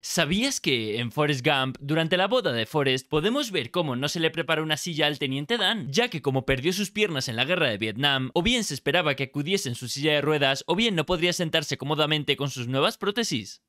¿Sabías que en Forrest Gump, durante la boda de Forrest, podemos ver cómo no se le preparó una silla al teniente Dan? Ya que como perdió sus piernas en la guerra de Vietnam, o bien se esperaba que acudiese en su silla de ruedas, o bien no podría sentarse cómodamente con sus nuevas prótesis.